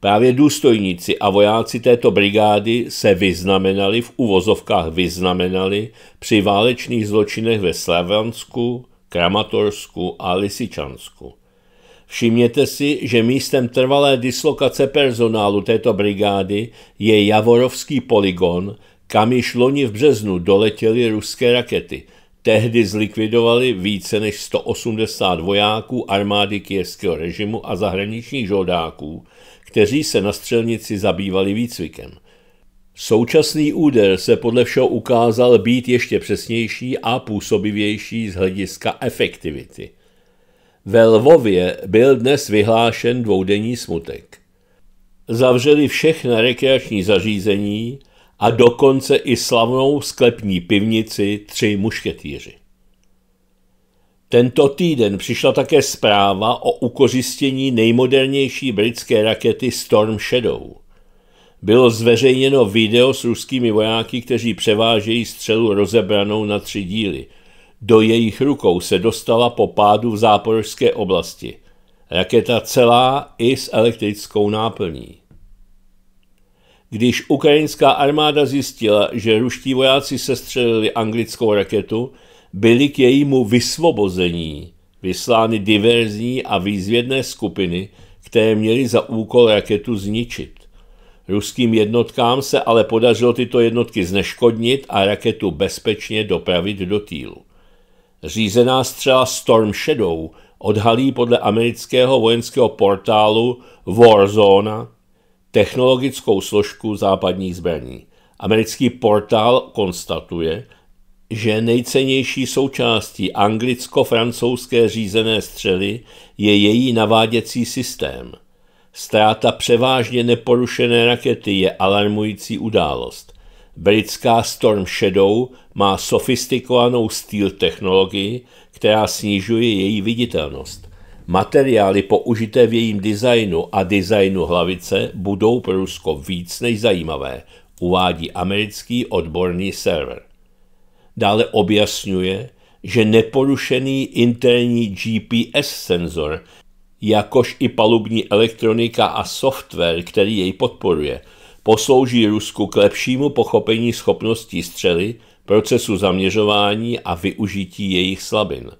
Právě důstojníci a vojáci této brigády se vyznamenali, v uvozovkách vyznamenali, při válečných zločinech ve Slavansku, Kramatorsku a Lisičansku. Všimněte si, že místem trvalé dislokace personálu této brigády je Javorovský poligon, kam již loni v březnu doletěly ruské rakety. Tehdy zlikvidovali více než 180 vojáků armády kijevského režimu a zahraničních žoldáků, kteří se na střelnici zabývali výcvikem. Současný úder se podle všeho ukázal být ještě přesnější a působivější z hlediska efektivity. Ve Lvově byl dnes vyhlášen dvoudenní smutek. Zavřeli všechna rekreační zařízení a dokonce i slavnou sklepní pivnici Tři mušketýři. Tento týden přišla také zpráva o ukořistění nejmodernější britské rakety Storm Shadow. Bylo zveřejněno video s ruskými vojáky, kteří převážejí střelu rozebranou na tři díly. Do jejich rukou se dostala po pádu v záporožské oblasti. Raketa celá i s elektrickou náplní. Když ukrajinská armáda zjistila, že ruští vojáci sestřelili anglickou raketu, byly k jejímu vysvobození vyslány diverzní a výzvědné skupiny, které měly za úkol raketu zničit. Ruským jednotkám se ale podařilo tyto jednotky zneškodnit a raketu bezpečně dopravit do týlu. Řízená střela Storm Shadow odhalí podle amerického vojenského portálu Warzone technologickou složku západních zbraní. Americký portál konstatuje, že nejcennější součástí anglicko-francouzské řízené střely je její naváděcí systém. Ztráta převážně neporušené rakety je alarmující událost. Britská Storm Shadow má sofistikovanou styl technologii, která snižuje její viditelnost. Materiály použité v jejím designu a designu hlavice budou pro Rusko víc než zajímavé, uvádí americký odborný server. Dále objasňuje, že neporušený interní GPS senzor, jakož i palubní elektronika a software, který jej podporuje, poslouží Rusku k lepšímu pochopení schopností střely, procesu zaměřování a využití jejich slabin.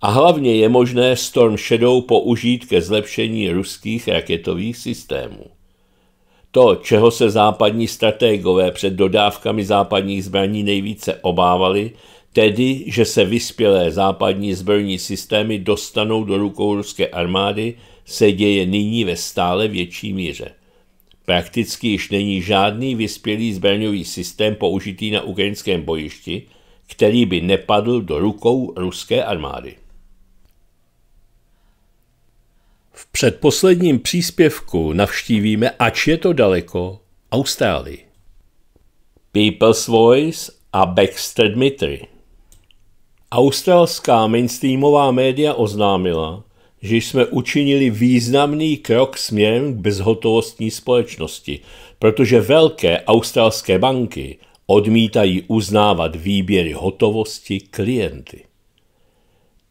A hlavně je možné Storm Shadow použít ke zlepšení ruských raketových systémů. To, čeho se západní strategové před dodávkami západních zbraní nejvíce obávali, tedy, že se vyspělé západní zbrojní systémy dostanou do rukou ruské armády, se děje nyní ve stále větší míře. Prakticky již není žádný vyspělý zbraňový systém použitý na ukrajinském bojišti, který by nepadl do rukou ruské armády. V předposledním příspěvku navštívíme, ač je to daleko, Austrálii. People's Voice a Baxter Dmitry. Australská mainstreamová média oznámila, že jsme učinili významný krok směrem k bezhotovostní společnosti, protože velké australské banky odmítají uznávat výběry hotovosti klienty.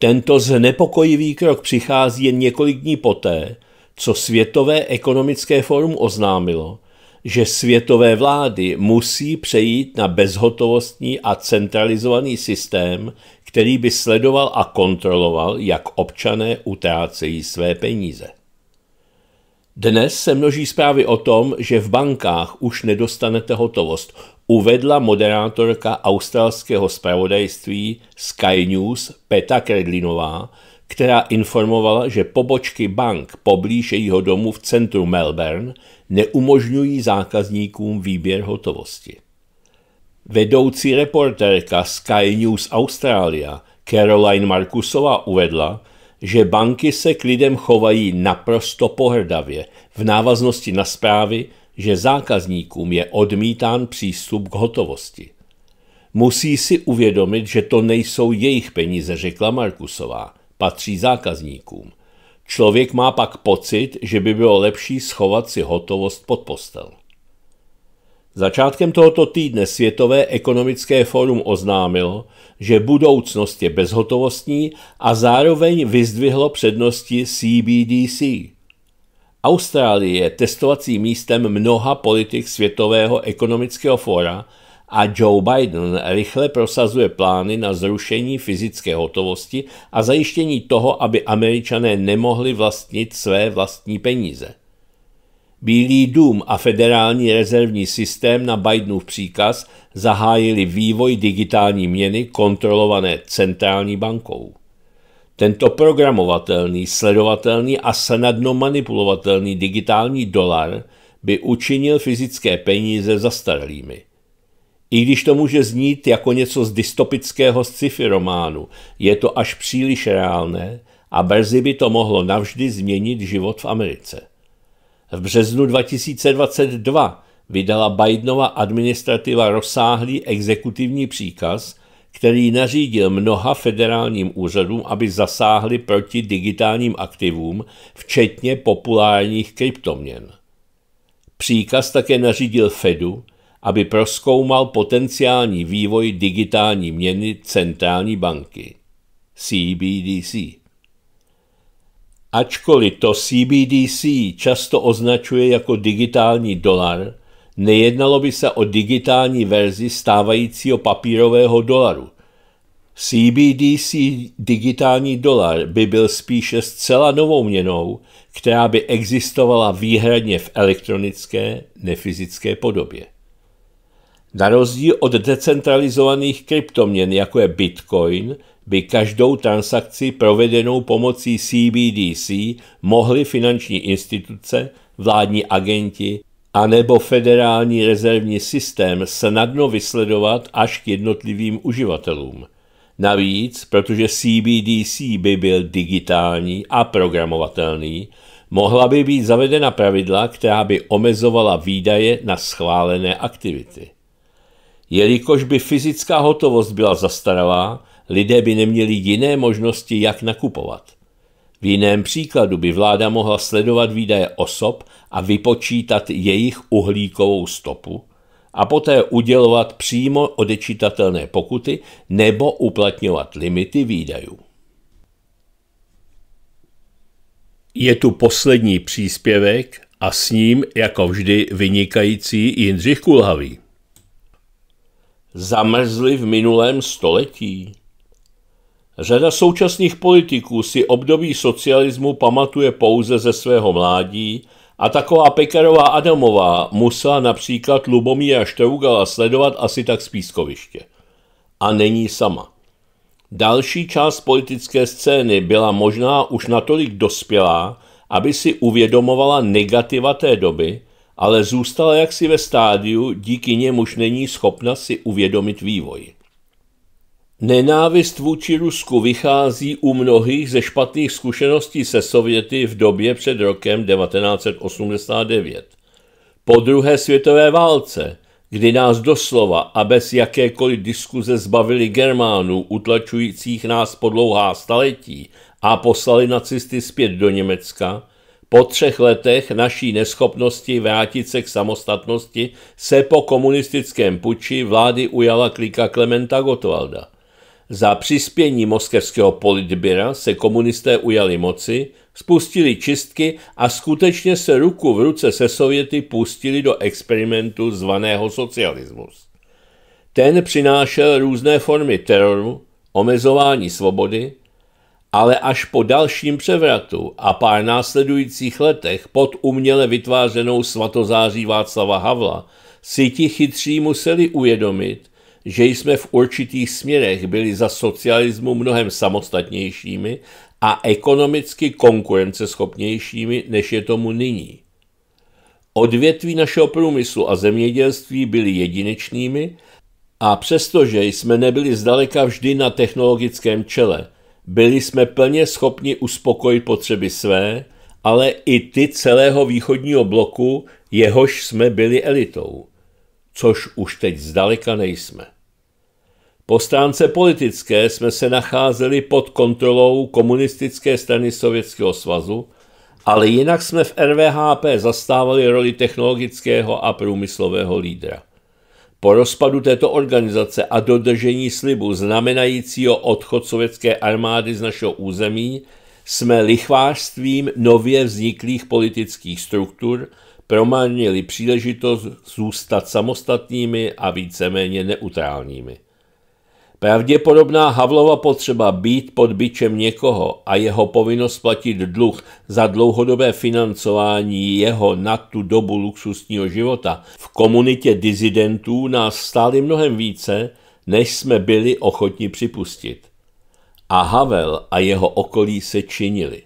Tento znepokojivý krok přichází jen několik dní poté, co Světové ekonomické fórum oznámilo, že světové vlády musí přejít na bezhotovostní a centralizovaný systém, který by sledoval a kontroloval, jak občané utrácejí své peníze. Dnes se množí zprávy o tom, že v bankách už nedostanete hotovost uvedla moderátorka australského spravodajství Sky News Peta Kredlinová, která informovala, že pobočky bank poblíž jejího domu v centru Melbourne neumožňují zákazníkům výběr hotovosti. Vedoucí reportérka Sky News Australia Caroline Markusová uvedla, že banky se k lidem chovají naprosto pohrdavě v návaznosti na zprávy, že zákazníkům je odmítán přístup k hotovosti. Musí si uvědomit, že to nejsou jejich peníze, řekla Markusová, patří zákazníkům. Člověk má pak pocit, že by bylo lepší schovat si hotovost pod postel. Začátkem tohoto týdne Světové ekonomické fórum oznámilo, že budoucnost je bezhotovostní a zároveň vyzdvihlo přednosti CBDC, Austrálie je testovacím místem mnoha politik Světového ekonomického fóra a Joe Biden rychle prosazuje plány na zrušení fyzické hotovosti a zajištění toho, aby američané nemohli vlastnit své vlastní peníze. Bílý dům a federální rezervní systém na Bidenův příkaz zahájili vývoj digitální měny kontrolované centrální bankou. Tento programovatelný, sledovatelný a snadno manipulovatelný digitální dolar by učinil fyzické peníze zastaralými. I když to může znít jako něco z dystopického sci-fi románu, je to až příliš reálné a brzy by to mohlo navždy změnit život v Americe. V březnu 2022 vydala Bidenova administrativa rozsáhlý exekutivní příkaz, který nařídil mnoha federálním úřadům, aby zasáhli proti digitálním aktivům, včetně populárních kryptoměn. Příkaz také nařídil Fedu, aby proskoumal potenciální vývoj digitální měny centrální banky CBDC. Ačkoliv to CBDC často označuje jako digitální dolar, Nejednalo by se o digitální verzi stávajícího papírového dolaru. CBDC digitální dolar by byl spíše zcela novou měnou, která by existovala výhradně v elektronické, nefyzické podobě. Na rozdíl od decentralizovaných kryptoměn, jako je Bitcoin, by každou transakci provedenou pomocí CBDC mohly finanční instituce, vládní agenti anebo federální rezervní systém snadno vysledovat až k jednotlivým uživatelům. Navíc, protože CBDC by byl digitální a programovatelný, mohla by být zavedena pravidla, která by omezovala výdaje na schválené aktivity. Jelikož by fyzická hotovost byla zastaralá, lidé by neměli jiné možnosti, jak nakupovat. V jiném příkladu by vláda mohla sledovat výdaje osob a vypočítat jejich uhlíkovou stopu a poté udělovat přímo odečitatelné pokuty nebo uplatňovat limity výdajů. Je tu poslední příspěvek a s ním, jako vždy, vynikající Jindřich Kulhavý. Zamrzli v minulém století. Řada současných politiků si období socialismu pamatuje pouze ze svého mládí a taková Pekarová Adamová musela například Lubomíra Štrougala sledovat asi tak z pískoviště. A není sama. Další část politické scény byla možná už natolik dospělá, aby si uvědomovala negativa té doby, ale zůstala jaksi ve stádiu, díky němuž není schopna si uvědomit vývoj. Nenávist vůči Rusku vychází u mnohých ze špatných zkušeností se Sověty v době před rokem 1989. Po druhé světové válce, kdy nás doslova a bez jakékoliv diskuze zbavili Germánů utlačujících nás po dlouhá staletí a poslali nacisty zpět do Německa, po třech letech naší neschopnosti vrátit se k samostatnosti se po komunistickém puči vlády ujala klika Klementa Gottwalda. Za přispění moskevského politběra se komunisté ujali moci, spustili čistky a skutečně se ruku v ruce se Sověty pustili do experimentu zvaného socialismus. Ten přinášel různé formy teroru, omezování svobody, ale až po dalším převratu a pár následujících letech pod uměle vytvářenou svatozáří Václava Havla si ti chytří museli uvědomit, že jsme v určitých směrech byli za socialismu mnohem samostatnějšími a ekonomicky konkurenceschopnějšími, než je tomu nyní. Odvětví našeho průmyslu a zemědělství byly jedinečnými a přestože jsme nebyli zdaleka vždy na technologickém čele, byli jsme plně schopni uspokojit potřeby své, ale i ty celého východního bloku, jehož jsme byli elitou což už teď zdaleka nejsme. Po stránce politické jsme se nacházeli pod kontrolou komunistické strany Sovětského svazu, ale jinak jsme v RVHP zastávali roli technologického a průmyslového lídra. Po rozpadu této organizace a dodržení slibu znamenajícího odchod sovětské armády z našeho území jsme lichvářstvím nově vzniklých politických struktur promarnili příležitost zůstat samostatnými a víceméně neutrálními. Pravděpodobná Havlova potřeba být pod byčem někoho a jeho povinnost platit dluh za dlouhodobé financování jeho na tu dobu luxusního života v komunitě dizidentů nás stály mnohem více, než jsme byli ochotni připustit. A Havel a jeho okolí se činili.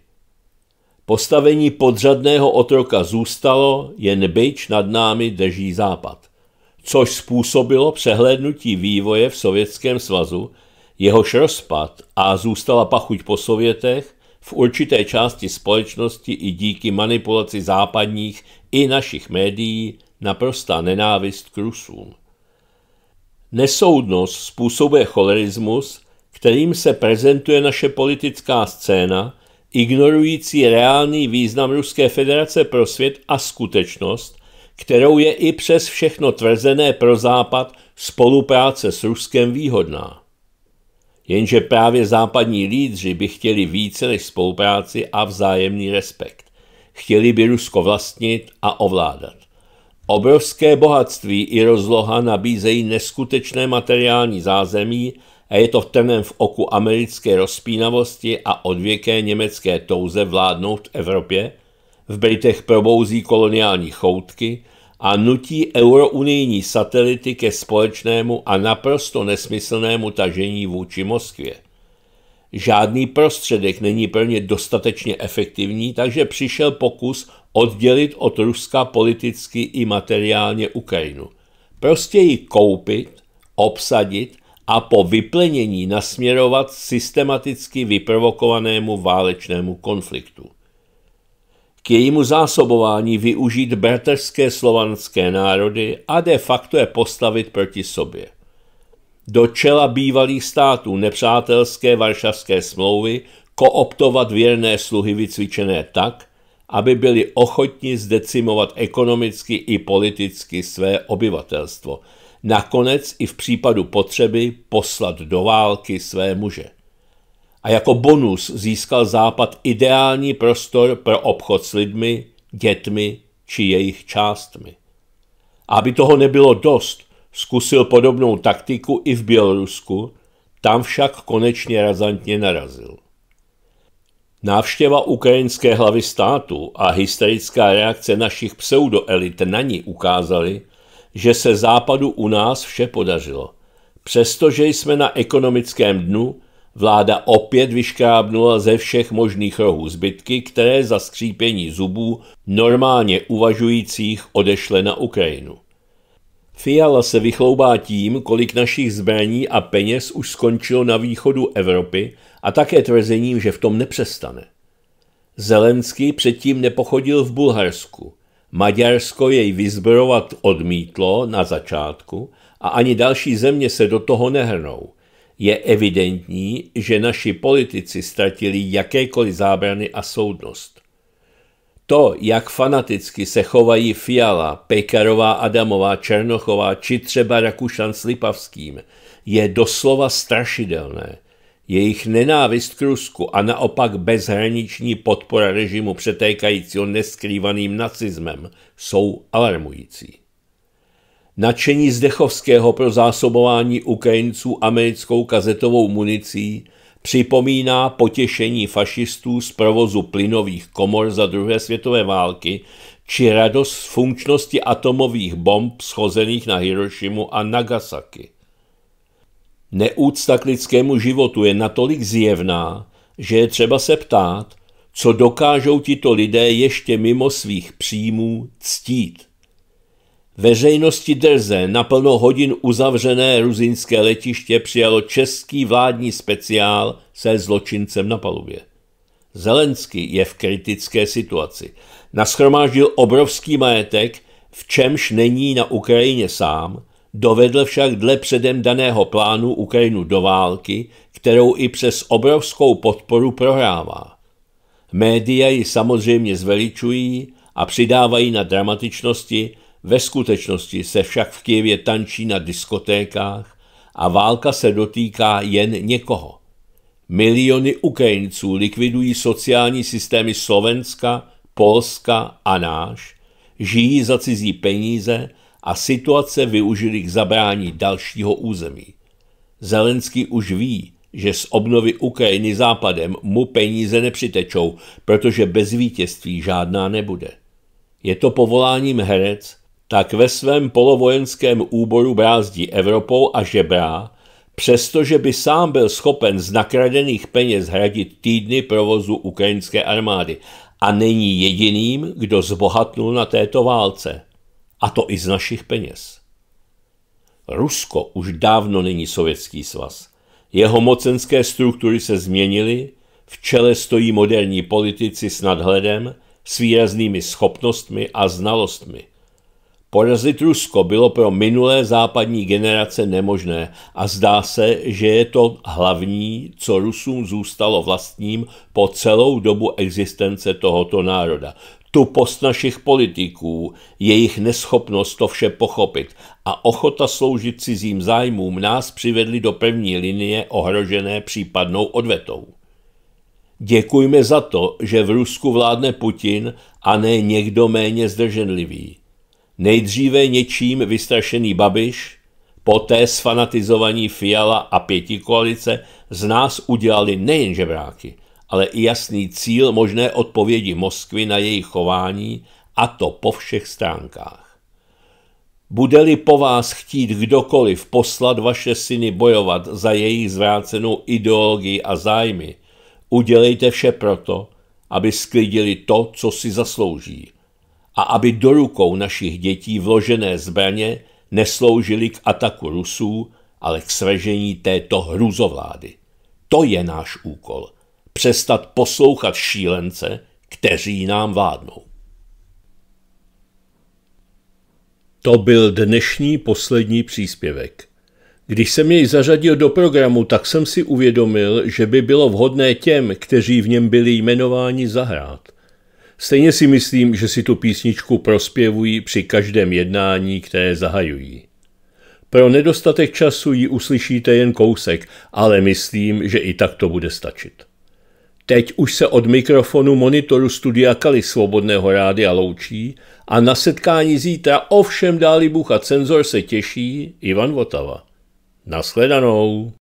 Postavení podřadného otroka zůstalo, jen byč nad námi drží západ, což způsobilo přehlédnutí vývoje v Sovětském svazu, jehož rozpad a zůstala pachuť po Sovětech v určité části společnosti i díky manipulaci západních i našich médií naprostá nenávist k Rusům. Nesoudnost způsobuje cholerismus, kterým se prezentuje naše politická scéna – ignorující reálný význam Ruské federace pro svět a skutečnost, kterou je i přes všechno tvrzené pro Západ spolupráce s Ruskem výhodná. Jenže právě západní lídři by chtěli více než spolupráci a vzájemný respekt. Chtěli by Rusko vlastnit a ovládat. Obrovské bohatství i rozloha nabízejí neskutečné materiální zázemí a je to v temném v oku americké rozpínavosti a odvěké německé touze vládnout v Evropě, v Britech probouzí koloniální choutky a nutí eurounijní satelity ke společnému a naprosto nesmyslnému tažení vůči Moskvě. Žádný prostředek není pro ně dostatečně efektivní, takže přišel pokus oddělit od Ruska politicky i materiálně Ukrajinu. Prostě ji koupit, obsadit – a po vyplnění nasměrovat systematicky vyprovokovanému válečnému konfliktu. K jejímu zásobování využít berterské slovanské národy a de facto je postavit proti sobě. Do čela bývalých států nepřátelské varšavské smlouvy kooptovat věrné sluhy vycvičené tak, aby byli ochotni zdecimovat ekonomicky i politicky své obyvatelstvo – nakonec i v případu potřeby poslat do války své muže. A jako bonus získal Západ ideální prostor pro obchod s lidmi, dětmi či jejich částmi. aby toho nebylo dost, zkusil podobnou taktiku i v Bělorusku, tam však konečně razantně narazil. Návštěva ukrajinské hlavy státu a hysterická reakce našich pseudoelit na ní ukázaly, že se západu u nás vše podařilo. Přestože jsme na ekonomickém dnu, vláda opět vyškrábnula ze všech možných rohů zbytky, které za skřípění zubů normálně uvažujících odešle na Ukrajinu. Fiala se vychloubá tím, kolik našich zbraní a peněz už skončilo na východu Evropy a také tvrzením, že v tom nepřestane. Zelenský předtím nepochodil v Bulharsku – Maďarsko jej vyzbrojovat odmítlo na začátku a ani další země se do toho nehrnou. Je evidentní, že naši politici ztratili jakékoliv zábrany a soudnost. To, jak fanaticky se chovají Fiala, Pekarová Adamová, Černochová či třeba Rakušan s Lipavským, je doslova strašidelné – jejich nenávist k Rusku a naopak bezhraniční podpora režimu přetékajícího neskrývaným nacizmem jsou alarmující. Načení Zdechovského pro zásobování Ukrajinců americkou kazetovou municí připomíná potěšení fašistů z provozu plynových komor za druhé světové války či radost z funkčnosti atomových bomb schozených na Hirošimu a Nagasaki. Neúcta k lidskému životu je natolik zjevná, že je třeba se ptát, co dokážou tito lidé ještě mimo svých příjmů ctít. Veřejnosti drze na plno hodin uzavřené ruzinské letiště přijalo český vládní speciál se zločincem na palubě. Zelenský je v kritické situaci. Naschromáždil obrovský majetek, v čemž není na Ukrajině sám – Dovedl však dle předem daného plánu Ukrajinu do války, kterou i přes obrovskou podporu prohrává. Média ji samozřejmě zveličují a přidávají na dramatičnosti, ve skutečnosti se však v Kijevě tančí na diskotékách a válka se dotýká jen někoho. Miliony Ukrajinců likvidují sociální systémy Slovenska, Polska a náš, žijí za cizí peníze a situace využili k zabrání dalšího území. Zelenský už ví, že z obnovy Ukrajiny západem mu peníze nepřitečou, protože bez vítězství žádná nebude. Je to povoláním herec, tak ve svém polovojenském úboru brázdí Evropou a žebrá, přestože by sám byl schopen z nakradených peněz hradit týdny provozu ukrajinské armády a není jediným, kdo zbohatnul na této válce. A to i z našich peněz. Rusko už dávno není sovětský svaz. Jeho mocenské struktury se změnily, v čele stojí moderní politici s nadhledem, s výraznými schopnostmi a znalostmi. Porazit Rusko bylo pro minulé západní generace nemožné a zdá se, že je to hlavní, co Rusům zůstalo vlastním po celou dobu existence tohoto národa tupost našich politiků, jejich neschopnost to vše pochopit a ochota sloužit cizím zájmům nás přivedli do první linie ohrožené případnou odvetou. Děkujme za to, že v Rusku vládne Putin a ne někdo méně zdrženlivý. Nejdříve něčím vystrašený Babiš, poté sfanatizovaní Fiala a koalice z nás udělali nejen žebráky – ale i jasný cíl možné odpovědi Moskvy na jejich chování, a to po všech stránkách. Bude-li po vás chtít kdokoliv poslat vaše syny bojovat za jejich zvrácenou ideologii a zájmy, udělejte vše proto, aby sklidili to, co si zaslouží a aby do rukou našich dětí vložené zbraně nesloužily k ataku Rusů, ale k svržení této hruzovlády. To je náš úkol – přestat poslouchat šílence, kteří nám vádnou. To byl dnešní poslední příspěvek. Když jsem jej zařadil do programu, tak jsem si uvědomil, že by bylo vhodné těm, kteří v něm byli jmenováni, zahrát. Stejně si myslím, že si tu písničku prospěvují při každém jednání, které zahajují. Pro nedostatek času ji uslyšíte jen kousek, ale myslím, že i tak to bude stačit. Teď už se od mikrofonu monitoru studia Kali Svobodného rádia loučí a na setkání zítra ovšem dáli bucha cenzor se těší Ivan Votava. Nashledanou.